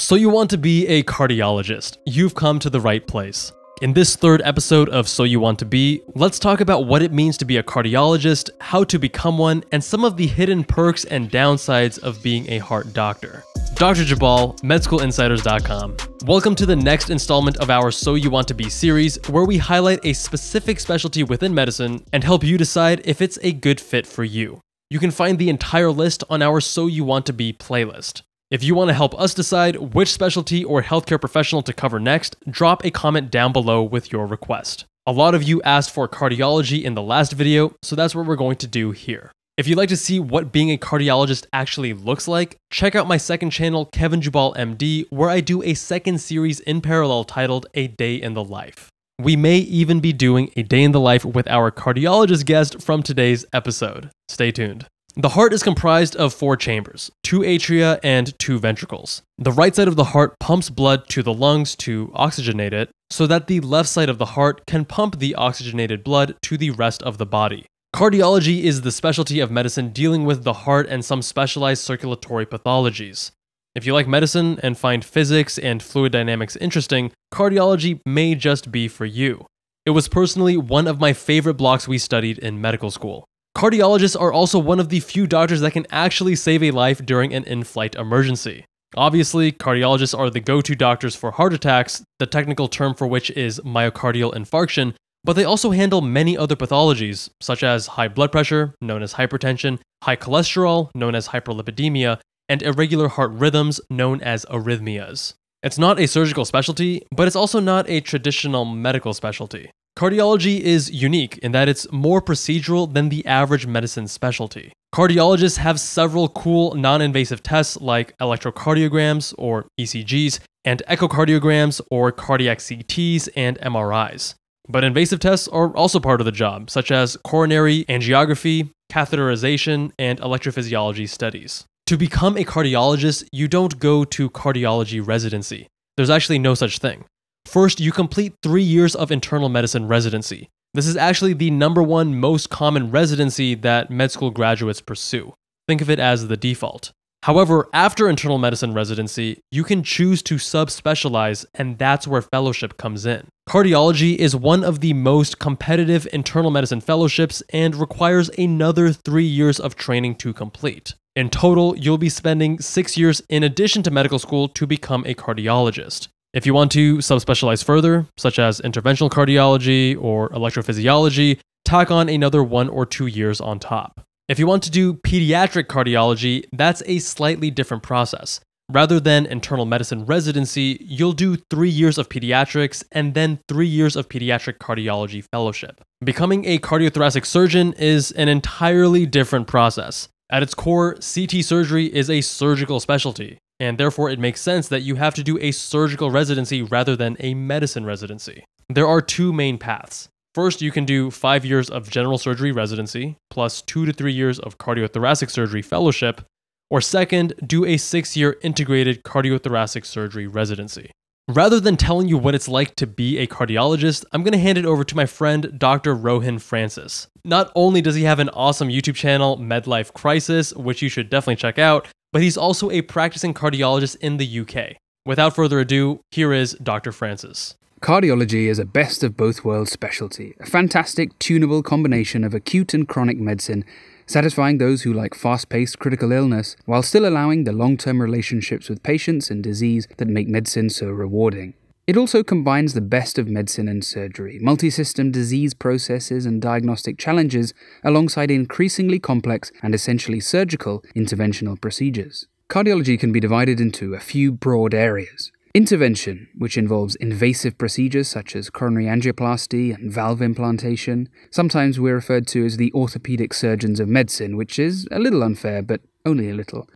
So, you want to be a cardiologist? You've come to the right place. In this third episode of So You Want to Be, let's talk about what it means to be a cardiologist, how to become one, and some of the hidden perks and downsides of being a heart doctor. Dr. Jabal, MedSchoolInsiders.com. Welcome to the next installment of our So You Want to Be series, where we highlight a specific specialty within medicine and help you decide if it's a good fit for you. You can find the entire list on our So You Want to Be playlist. If you want to help us decide which specialty or healthcare professional to cover next, drop a comment down below with your request. A lot of you asked for cardiology in the last video, so that's what we're going to do here. If you'd like to see what being a cardiologist actually looks like, check out my second channel, Kevin Jubal MD, where I do a second series in parallel titled A Day in the Life. We may even be doing a day in the life with our cardiologist guest from today's episode. Stay tuned. The heart is comprised of four chambers, two atria and two ventricles. The right side of the heart pumps blood to the lungs to oxygenate it, so that the left side of the heart can pump the oxygenated blood to the rest of the body. Cardiology is the specialty of medicine dealing with the heart and some specialized circulatory pathologies. If you like medicine and find physics and fluid dynamics interesting, cardiology may just be for you. It was personally one of my favorite blocks we studied in medical school. Cardiologists are also one of the few doctors that can actually save a life during an in flight emergency. Obviously, cardiologists are the go to doctors for heart attacks, the technical term for which is myocardial infarction, but they also handle many other pathologies, such as high blood pressure, known as hypertension, high cholesterol, known as hyperlipidemia, and irregular heart rhythms, known as arrhythmias. It's not a surgical specialty, but it's also not a traditional medical specialty. Cardiology is unique in that it's more procedural than the average medicine specialty. Cardiologists have several cool non invasive tests like electrocardiograms or ECGs, and echocardiograms or cardiac CTs and MRIs. But invasive tests are also part of the job, such as coronary angiography, catheterization, and electrophysiology studies. To become a cardiologist, you don't go to cardiology residency. There's actually no such thing. First, you complete three years of internal medicine residency. This is actually the number one most common residency that med school graduates pursue. Think of it as the default. However, after internal medicine residency, you can choose to subspecialize, and that's where fellowship comes in. Cardiology is one of the most competitive internal medicine fellowships and requires another three years of training to complete. In total, you'll be spending six years in addition to medical school to become a cardiologist. If you want to subspecialize further, such as interventional cardiology or electrophysiology, tack on another one or two years on top. If you want to do pediatric cardiology, that's a slightly different process. Rather than internal medicine residency, you'll do three years of pediatrics and then three years of pediatric cardiology fellowship. Becoming a cardiothoracic surgeon is an entirely different process. At its core, CT surgery is a surgical specialty and therefore it makes sense that you have to do a surgical residency rather than a medicine residency. There are two main paths. First, you can do five years of general surgery residency, plus two to three years of cardiothoracic surgery fellowship, or second, do a six year integrated cardiothoracic surgery residency. Rather than telling you what it's like to be a cardiologist, I'm going to hand it over to my friend Dr. Rohan Francis. Not only does he have an awesome YouTube channel, MedLife Crisis, which you should definitely check out, but he's also a practicing cardiologist in the UK. Without further ado, here is Dr. Francis. Cardiology is a best of both worlds specialty, a fantastic, tunable combination of acute and chronic medicine, satisfying those who like fast paced critical illness while still allowing the long term relationships with patients and disease that make medicine so rewarding. It also combines the best of medicine and surgery, multi-system disease processes and diagnostic challenges, alongside increasingly complex and essentially surgical interventional procedures. Cardiology can be divided into a few broad areas. Intervention, which involves invasive procedures such as coronary angioplasty and valve implantation. Sometimes we're referred to as the orthopedic surgeons of medicine, which is a little unfair, but only a little.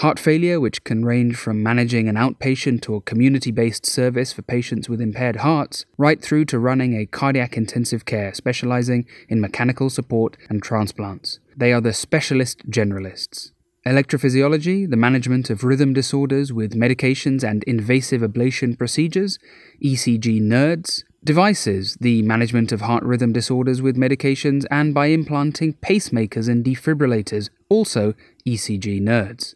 Heart failure, which can range from managing an outpatient or community based service for patients with impaired hearts, right through to running a cardiac intensive care specializing in mechanical support and transplants. They are the specialist generalists. Electrophysiology, the management of rhythm disorders with medications and invasive ablation procedures, ECG nerds, Devices, the management of heart rhythm disorders with medications and by implanting pacemakers and defibrillators, also ECG nerds.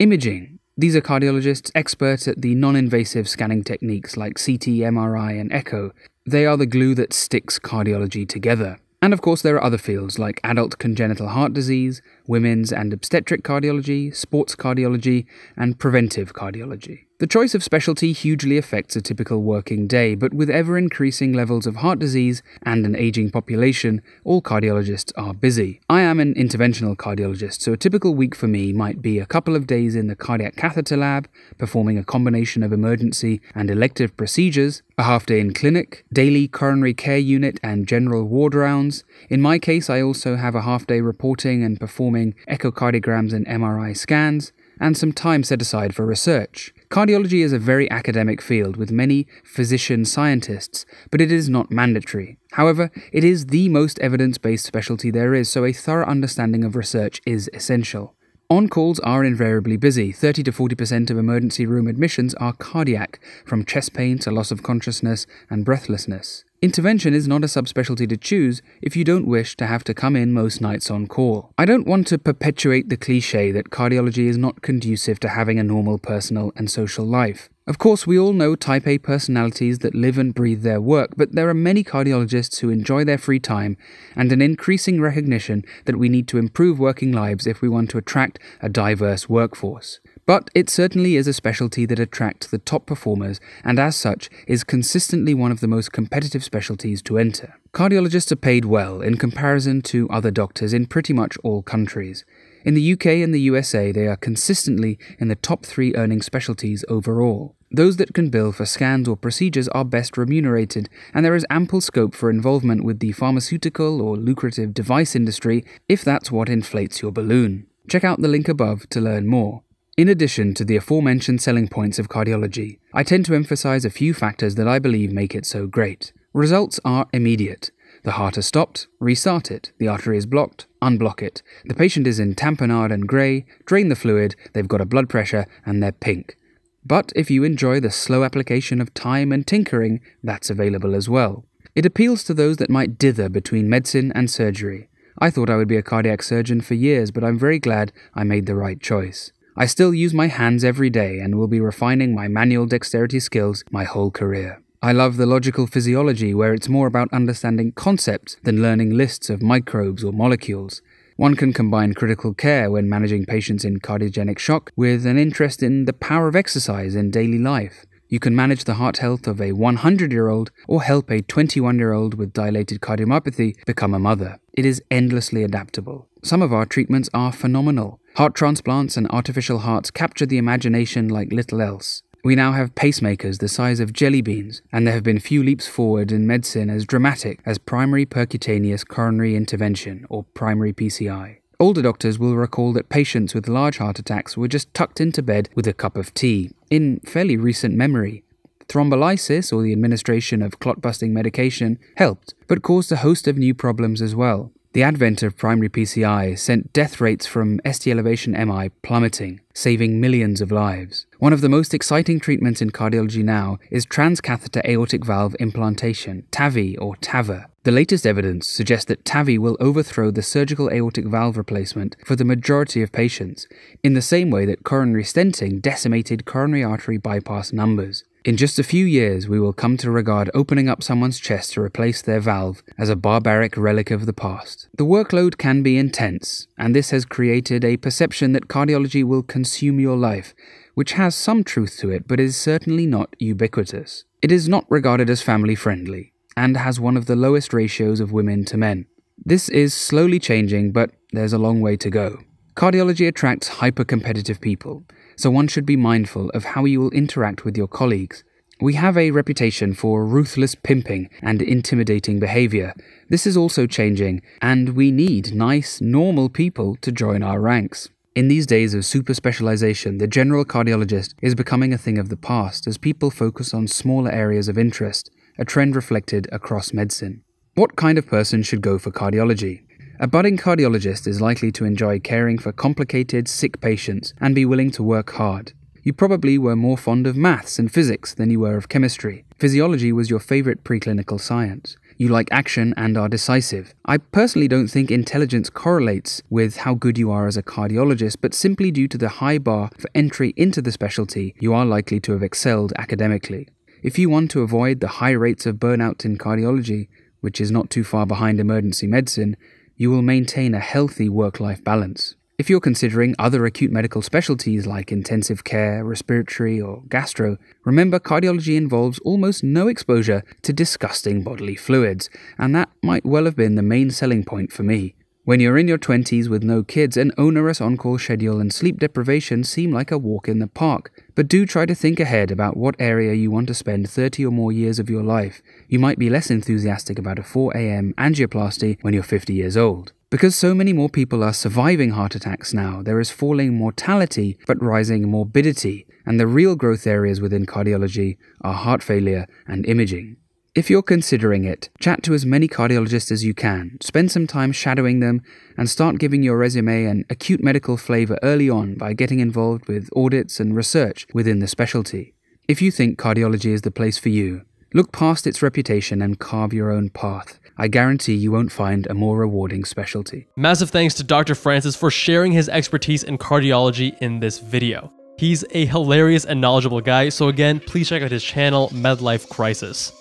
Imaging. These are cardiologists, experts at the non invasive scanning techniques like CT, MRI, and echo. They are the glue that sticks cardiology together. And of course, there are other fields like adult congenital heart disease, women's and obstetric cardiology, sports cardiology, and preventive cardiology. The choice of specialty hugely affects a typical working day, but with ever increasing levels of heart disease and an aging population, all cardiologists are busy. I am an interventional cardiologist, so a typical week for me might be a couple of days in the cardiac catheter lab, performing a combination of emergency and elective procedures, a half day in clinic, daily coronary care unit and general ward rounds. In my case, I also have a half day reporting and performing echocardiograms and MRI scans, and some time set aside for research. Cardiology is a very academic field with many physician scientists, but it is not mandatory. However, it is the most evidence based specialty there is, so a thorough understanding of research is essential. On calls are invariably busy. 30 to 40% of emergency room admissions are cardiac, from chest pain to loss of consciousness and breathlessness. Intervention is not a subspecialty to choose if you don't wish to have to come in most nights on call. I don't want to perpetuate the cliche that cardiology is not conducive to having a normal personal and social life. Of course, we all know type A personalities that live and breathe their work, but there are many cardiologists who enjoy their free time and an increasing recognition that we need to improve working lives if we want to attract a diverse workforce. But it certainly is a specialty that attracts the top performers and, as such, is consistently one of the most competitive specialties to enter. Cardiologists are paid well in comparison to other doctors in pretty much all countries. In the UK and the USA, they are consistently in the top three earning specialties overall. Those that can bill for scans or procedures are best remunerated, and there is ample scope for involvement with the pharmaceutical or lucrative device industry if that's what inflates your balloon. Check out the link above to learn more. In addition to the aforementioned selling points of cardiology, I tend to emphasize a few factors that I believe make it so great. Results are immediate. The heart is stopped, restart it, the artery is blocked, unblock it. The patient is in tamponade and grey, drain the fluid, they've got a blood pressure, and they're pink. But if you enjoy the slow application of time and tinkering, that's available as well. It appeals to those that might dither between medicine and surgery. I thought I would be a cardiac surgeon for years, but I'm very glad I made the right choice. I still use my hands every day and will be refining my manual dexterity skills my whole career. I love the logical physiology where it's more about understanding concepts than learning lists of microbes or molecules. One can combine critical care when managing patients in cardiogenic shock with an interest in the power of exercise in daily life. You can manage the heart health of a 100 year old or help a 21 year old with dilated cardiomyopathy become a mother. It is endlessly adaptable. Some of our treatments are phenomenal. Heart transplants and artificial hearts capture the imagination like little else. We now have pacemakers the size of jelly beans, and there have been few leaps forward in medicine as dramatic as primary percutaneous coronary intervention, or primary PCI. Older doctors will recall that patients with large heart attacks were just tucked into bed with a cup of tea, in fairly recent memory. Thrombolysis, or the administration of clot busting medication, helped, but caused a host of new problems as well. The advent of primary PCI sent death rates from ST elevation MI plummeting, saving millions of lives. One of the most exciting treatments in cardiology now is transcatheter aortic valve implantation, TAVI or TAVR. The latest evidence suggests that TAVI will overthrow the surgical aortic valve replacement for the majority of patients, in the same way that coronary stenting decimated coronary artery bypass numbers. In just a few years, we will come to regard opening up someone's chest to replace their valve as a barbaric relic of the past. The workload can be intense, and this has created a perception that cardiology will consume your life, which has some truth to it but is certainly not ubiquitous. It is not regarded as family friendly, and has one of the lowest ratios of women to men. This is slowly changing, but there's a long way to go. Cardiology attracts hyper competitive people so one should be mindful of how you will interact with your colleagues. We have a reputation for ruthless pimping and intimidating behavior. This is also changing, and we need nice, normal people to join our ranks. In these days of super specialization, the general cardiologist is becoming a thing of the past as people focus on smaller areas of interest, a trend reflected across medicine. What kind of person should go for cardiology? A budding cardiologist is likely to enjoy caring for complicated, sick patients and be willing to work hard. You probably were more fond of maths and physics than you were of chemistry. Physiology was your favorite preclinical science. You like action and are decisive. I personally don't think intelligence correlates with how good you are as a cardiologist, but simply due to the high bar for entry into the specialty, you are likely to have excelled academically. If you want to avoid the high rates of burnout in cardiology, which is not too far behind emergency medicine, you will maintain a healthy work life balance. If you're considering other acute medical specialties like intensive care, respiratory, or gastro, remember cardiology involves almost no exposure to disgusting bodily fluids, and that might well have been the main selling point for me. When you're in your 20s with no kids, an onerous on call schedule and sleep deprivation seem like a walk in the park. But do try to think ahead about what area you want to spend 30 or more years of your life. You might be less enthusiastic about a 4am angioplasty when you're 50 years old. Because so many more people are surviving heart attacks now, there is falling mortality but rising morbidity, and the real growth areas within cardiology are heart failure and imaging. If you're considering it, chat to as many cardiologists as you can, spend some time shadowing them, and start giving your resume an acute medical flavour early on by getting involved with audits and research within the specialty. If you think cardiology is the place for you, look past its reputation and carve your own path. I guarantee you won't find a more rewarding specialty. Massive thanks to Dr. Francis for sharing his expertise in cardiology in this video. He's a hilarious and knowledgeable guy, so again, please check out his channel, MedLife Crisis.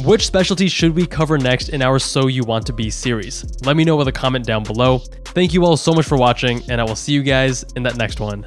Which specialty should we cover next in our So You Want To Be series? Let me know with a comment down below. Thank you all so much for watching, and I will see you guys in that next one.